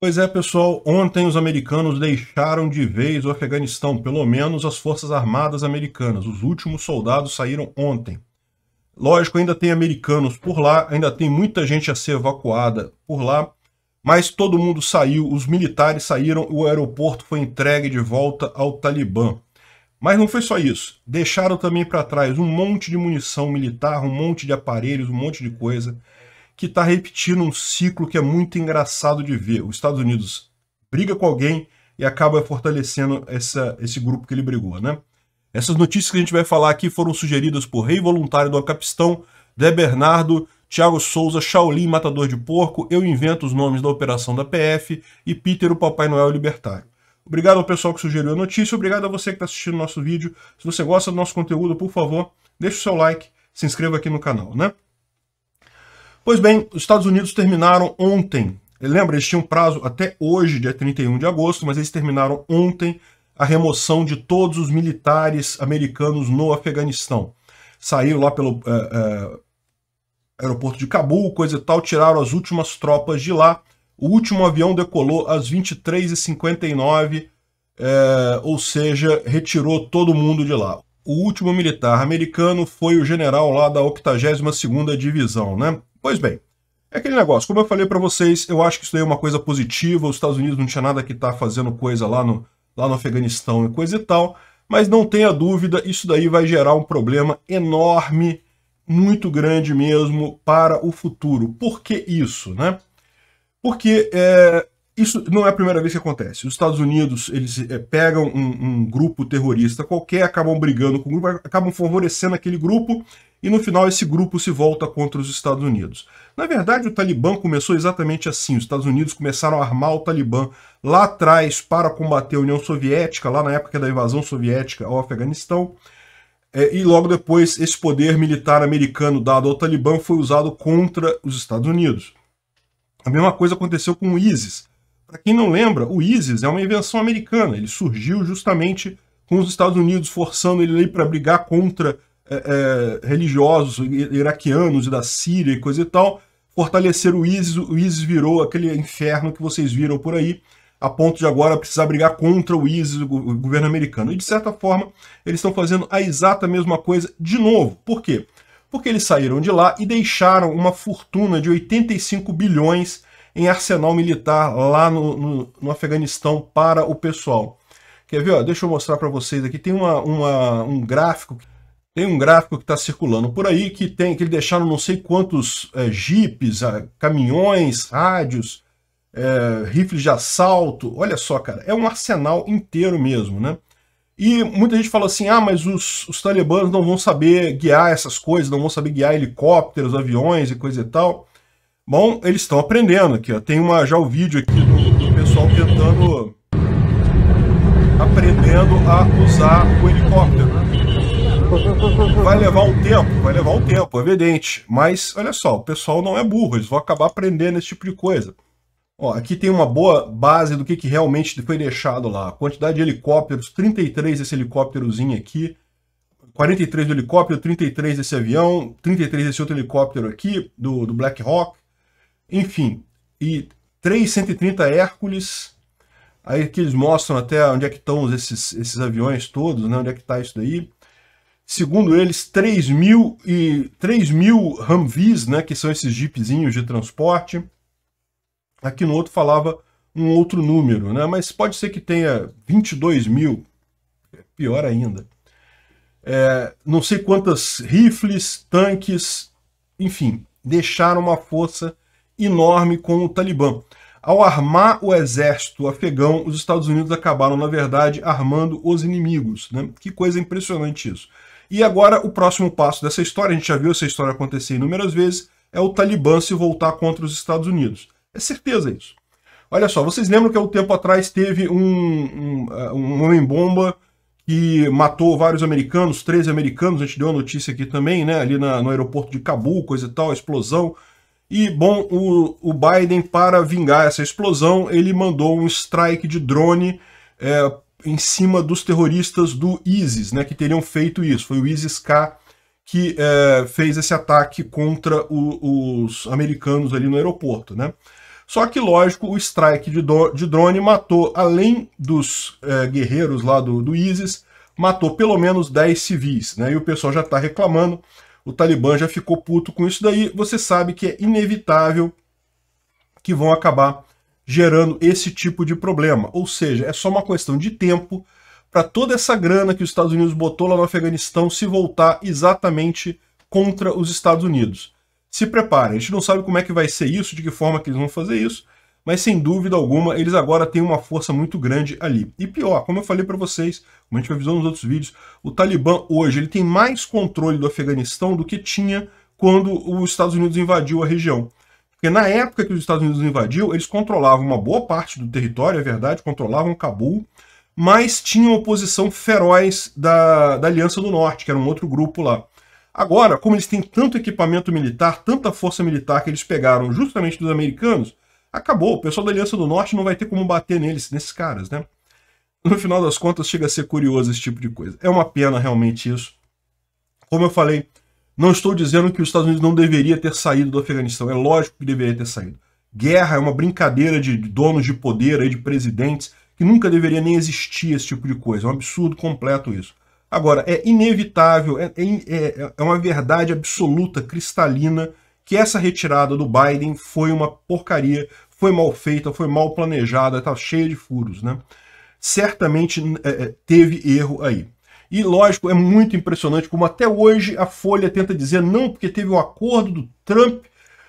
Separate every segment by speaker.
Speaker 1: Pois é, pessoal, ontem os americanos deixaram de vez o Afeganistão, pelo menos as Forças Armadas americanas. Os últimos soldados saíram ontem. Lógico, ainda tem americanos por lá, ainda tem muita gente a ser evacuada por lá, mas todo mundo saiu, os militares saíram, o aeroporto foi entregue de volta ao Talibã. Mas não foi só isso. Deixaram também para trás um monte de munição militar, um monte de aparelhos, um monte de coisa que está repetindo um ciclo que é muito engraçado de ver. Os Estados Unidos briga com alguém e acaba fortalecendo essa, esse grupo que ele brigou, né? Essas notícias que a gente vai falar aqui foram sugeridas por Rei Voluntário do Acapistão, Dé Bernardo, Tiago Souza, Shaolin Matador de Porco, Eu Invento os Nomes da Operação da PF e Peter o Papai Noel Libertário. Obrigado ao pessoal que sugeriu a notícia, obrigado a você que está assistindo o nosso vídeo. Se você gosta do nosso conteúdo, por favor, deixe o seu like, se inscreva aqui no canal, né? Pois bem, os Estados Unidos terminaram ontem. Lembra, eles tinham prazo até hoje, dia 31 de agosto, mas eles terminaram ontem a remoção de todos os militares americanos no Afeganistão. Saíram lá pelo é, é, aeroporto de Cabul, coisa e tal, tiraram as últimas tropas de lá. O último avião decolou às 23h59, eh, é, ou seja, retirou todo mundo de lá. O último militar americano foi o general lá da 82ª Divisão, né? Pois bem, é aquele negócio. Como eu falei para vocês, eu acho que isso daí é uma coisa positiva. Os Estados Unidos não tinha nada que tá fazendo coisa lá no, lá no Afeganistão e coisa e tal. Mas não tenha dúvida, isso daí vai gerar um problema enorme, muito grande mesmo, para o futuro. Por que isso, né? Porque é, isso não é a primeira vez que acontece. Os Estados Unidos, eles é, pegam um, um, grupo terrorista qualquer, acabam brigando com o grupo, acabam favorecendo aquele grupo, e no final esse grupo se volta contra os Estados Unidos. Na verdade, o Talibã começou exatamente assim. Os Estados Unidos começaram a armar o Talibã lá atrás para combater a União Soviética, lá na época da invasão soviética ao Afeganistão. É, e logo depois, esse poder militar americano dado ao Talibã foi usado contra os Estados Unidos. A mesma coisa aconteceu com o ISIS para quem não lembra, o ISIS é uma invenção americana. Ele surgiu justamente com os Estados Unidos forçando ele para brigar contra é, é, religiosos iraquianos e da Síria e coisa e tal. Fortalecer o ISIS, o ISIS virou aquele inferno que vocês viram por aí, a ponto de agora precisar brigar contra o ISIS, o governo americano. E de certa forma, eles estão fazendo a exata mesma coisa de novo. Por quê? Porque eles saíram de lá e deixaram uma fortuna de 85 bilhões em arsenal militar lá no, no, no Afeganistão para o pessoal. Quer ver? Ó, deixa eu mostrar para vocês aqui. Tem uma, uma, um gráfico tem um gráfico que está circulando por aí que tem que eles deixaram não sei quantos é, jipes, caminhões, rádios, é, rifles de assalto. Olha só, cara, é um arsenal inteiro mesmo, né? E muita gente fala assim, ah, mas os, os talibãs não vão saber guiar essas coisas, não vão saber guiar helicópteros, aviões e coisa e tal. Bom, eles estão aprendendo aqui, ó. Tem uma, já o vídeo aqui do, do pessoal tentando... Aprendendo a usar o helicóptero. Né? Vai levar um tempo, vai levar um tempo, é evidente. Mas, olha só, o pessoal não é burro, eles vão acabar aprendendo esse tipo de coisa. Ó, aqui tem uma boa base do que, que realmente foi deixado lá. A quantidade de helicópteros, 33 esse helicópterozinho aqui, 43 do helicóptero, 33 desse avião, 33 desse outro helicóptero aqui, do, do Black Hawk, enfim, e 330 Hércules, aí que eles mostram até onde é que estão esses, esses aviões todos, né? onde é que está isso daí. Segundo eles, 3 mil, e, 3 mil Humvees, né? que são esses jeepzinhos de transporte. Aqui no outro falava um outro número, né? mas pode ser que tenha 22 mil, é pior ainda. É, não sei quantas rifles, tanques, enfim, deixaram uma força enorme com o Talibã. Ao armar o exército afegão, os Estados Unidos acabaram, na verdade, armando os inimigos. Né? Que coisa impressionante isso. E agora, o próximo passo dessa história, a gente já viu essa história acontecer inúmeras vezes, é o Talibã se voltar contra os Estados Unidos. É certeza isso. Olha só, vocês lembram que há um tempo atrás teve um, um, uh, um homem-bomba que matou vários americanos, 13 americanos, a gente deu a notícia aqui também, né? Ali na, no aeroporto de Cabul, coisa e tal, explosão. E, bom, o, o Biden, para vingar essa explosão, ele mandou um strike de drone é, em cima dos terroristas do ISIS, né, que teriam feito isso. Foi o ISIS-K que é, fez esse ataque contra o, os americanos ali no aeroporto, né? Só que, lógico, o strike de, do, de drone matou, além dos é, guerreiros lá do, do ISIS, matou pelo menos 10 civis, né? E o pessoal já está reclamando o Talibã já ficou puto com isso daí, você sabe que é inevitável que vão acabar gerando esse tipo de problema. Ou seja, é só uma questão de tempo para toda essa grana que os Estados Unidos botou lá no Afeganistão se voltar exatamente contra os Estados Unidos. Se preparem, a gente não sabe como é que vai ser isso, de que forma que eles vão fazer isso, mas sem dúvida alguma eles agora têm uma força muito grande ali. E pior, como eu falei para vocês, como a gente avisou nos outros vídeos, o Talibã hoje ele tem mais controle do Afeganistão do que tinha quando os Estados Unidos invadiu a região. Porque na época que os Estados Unidos invadiu, eles controlavam uma boa parte do território, é verdade, controlavam Cabul, mas tinham oposição feroz da, da Aliança do Norte, que era um outro grupo lá. Agora, como eles têm tanto equipamento militar, tanta força militar que eles pegaram justamente dos americanos, acabou. O pessoal da Aliança do Norte não vai ter como bater neles, nesses caras, né? No final das contas, chega a ser curioso esse tipo de coisa. É uma pena realmente isso. Como eu falei, não estou dizendo que os Estados Unidos não deveria ter saído do Afeganistão. É lógico que deveria ter saído. Guerra é uma brincadeira de donos de poder, de presidentes, que nunca deveria nem existir esse tipo de coisa. É um absurdo completo isso. Agora, é inevitável, é, é, é, é uma verdade absoluta, cristalina, que essa retirada do Biden foi uma porcaria, foi mal feita, foi mal planejada, tá cheia de furos, né? Certamente é, é, teve erro aí. E lógico, é muito impressionante como até hoje a Folha tenta dizer não, porque teve o um acordo do Trump,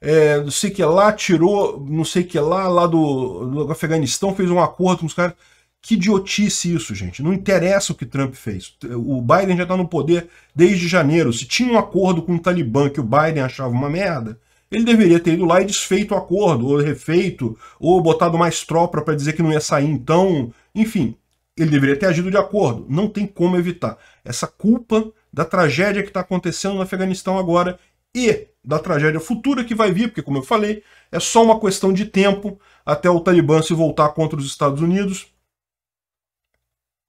Speaker 1: é, não sei que lá, tirou não sei que lá, lá do, do Afeganistão, fez um acordo com os caras. Que idiotice isso, gente. Não interessa o que Trump fez. O Biden já está no poder desde janeiro. Se tinha um acordo com o Talibã que o Biden achava uma merda, ele deveria ter ido lá e desfeito o acordo, ou refeito, ou botado mais tropa para dizer que não ia sair então. Enfim, ele deveria ter agido de acordo. Não tem como evitar. Essa culpa da tragédia que está acontecendo no Afeganistão agora e da tragédia futura que vai vir, porque, como eu falei, é só uma questão de tempo até o Talibã se voltar contra os Estados Unidos